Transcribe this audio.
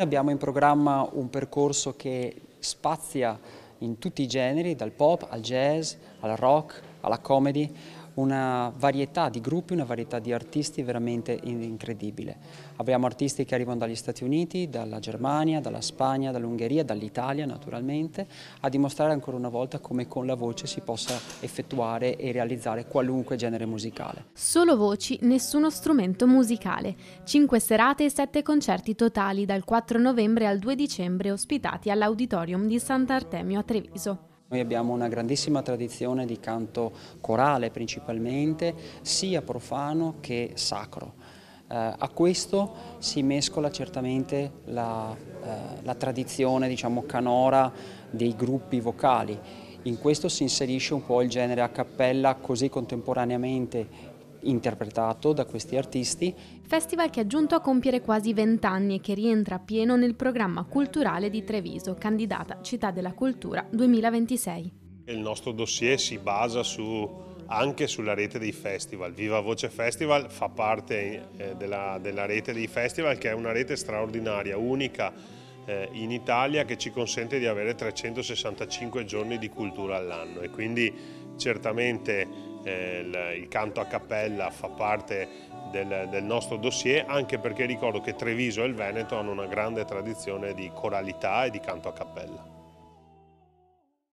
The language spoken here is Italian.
Abbiamo in programma un percorso che spazia in tutti i generi, dal pop al jazz, al rock, alla comedy, una varietà di gruppi, una varietà di artisti veramente incredibile. Abbiamo artisti che arrivano dagli Stati Uniti, dalla Germania, dalla Spagna, dall'Ungheria, dall'Italia naturalmente, a dimostrare ancora una volta come con la voce si possa effettuare e realizzare qualunque genere musicale. Solo voci, nessuno strumento musicale. Cinque serate e sette concerti totali dal 4 novembre al 2 dicembre ospitati all'Auditorium di Sant'Artemio a Treviso. Noi abbiamo una grandissima tradizione di canto corale principalmente, sia profano che sacro. Eh, a questo si mescola certamente la, eh, la tradizione diciamo, canora dei gruppi vocali. In questo si inserisce un po' il genere a cappella così contemporaneamente interpretato da questi artisti. Festival che è giunto a compiere quasi 20 anni e che rientra pieno nel programma culturale di Treviso, candidata Città della Cultura 2026. Il nostro dossier si basa su anche sulla rete dei festival. Viva Voce Festival fa parte eh, della, della, rete dei festival che è una rete straordinaria, unica eh, in Italia che ci consente di avere 365 giorni di cultura all'anno e quindi certamente eh, il, il canto a cappella fa parte del, del, nostro dossier, anche perché ricordo che Treviso e il Veneto hanno una grande tradizione di coralità e di canto a cappella.